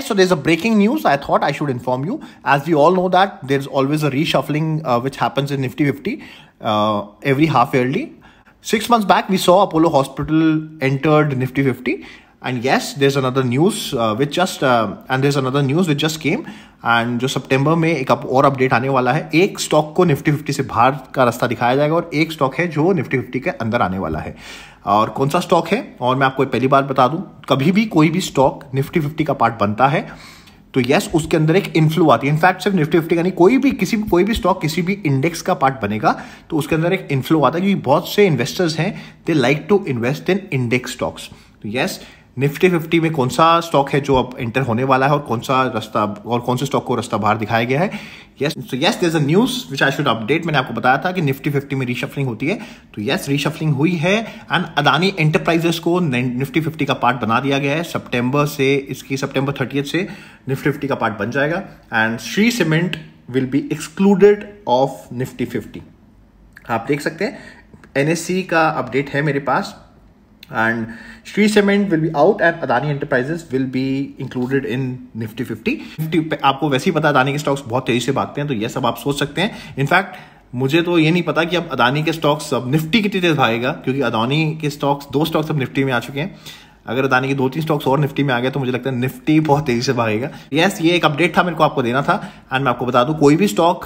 so there's a breaking news. I thought I should inform you. As we all know that there's always a reshuffling uh, which happens in Nifty 50 uh, every half yearly. Six months back, we saw Apollo Hospital entered Nifty 50 and yes there's another news uh, which just uh, and there's another news which just came and जो सितंबर में एक और update आने वाला है एक stock को निफ्टी फिफ्टी से बाहर का रास्ता दिखाया जाएगा और एक स्टॉक है जो निफ्टी फिफ्टी के अंदर आने वाला है और कौन सा स्टॉक है और मैं आपको पहली बार बता दूं कभी भी कोई भी स्टॉक निफ्टी फिफ्टी का पार्ट बनता है तो यस उसके अंदर एक इन्फ्लू आती है इनफैक्ट सिर्फ निफ्टी फिफ्टी का नहीं कोई भी किसी कोई भी स्टॉक किसी भी इंडेक्स का पार्ट बनेगा तो उसके अंदर एक इन्फ्लू आता है क्योंकि बहुत से इन्वेस्टर्स हैं they like to invest in index stocks तो यस निफ्टी फिफ्टी में कौन सा स्टॉक है जो अब एंटर होने वाला है और कौन सा रास्ता और कौन से स्टॉक को रास्ता बाहर दिखाया गया है yes yes a news which I should update मैंने आपको बताया था कि निफ्टी फिफ्टी में रीशफलिंग होती है तो यस रीशफलिंग हुई है एंड अदानी एंटरप्राइजेस को निफ्टी फिफ्टी का पार्ट बना दिया गया है सेप्टेम्बर से इसकी सेप्टेम्बर थर्टियथ से निफ्टी फिफ्टी का पार्ट बन जाएगा and Shree Cement will be excluded of Nifty fifty आप देख सकते हैं एन e का अपडेट है मेरे पास and Sri Cement will be out and Adani Enterprises will be included in Nifty 50. Nifty पे आपको वैसे ही पता है अदानी के स्टॉक्स बहुत तेजी से भागते हैं तो यस अब आप सोच सकते हैं इनफैक्ट मुझे तो ये नहीं पता कि अब अदानी के स्टॉक्स अब निफ्टी कितनी तेज भागेगा क्योंकि अदानी के स्टॉक्स दो stocks अब निफ्टी में आ चुके हैं अगर अदानी के दो तीन स्टॉक्स और निफ्टी में आ गए तो मुझे लगता है निफ्टी बहुत तेजी से भागेगा यस yes, ये एक अपडेट था मेरे को आपको देना था एंड मैं आपको बता दूं कोई भी स्टॉक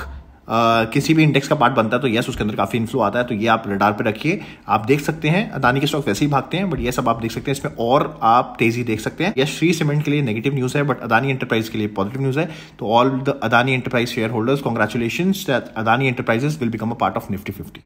किसी भी इंडेक्स का पार्ट बनता है तो यस उसके अंदर काफ़ी इन्फ्लो आता है तो ये आप रडार पे रखिए आप देख सकते हैं अदानी के स्टॉक वैसे ही भागते हैं बट ये सब आप देख सकते हैं इसमें और आप तेजी देख सकते हैं यस श्री सीमेंट के लिए नेगेटिव न्यूज़ है बट अदानी एंटरप्राइज के लिए पॉजिटिव न्यूज़ है तो all the Adani Enterprise share holders congratulation that Adani Enterprises will become a part of Nifty fifty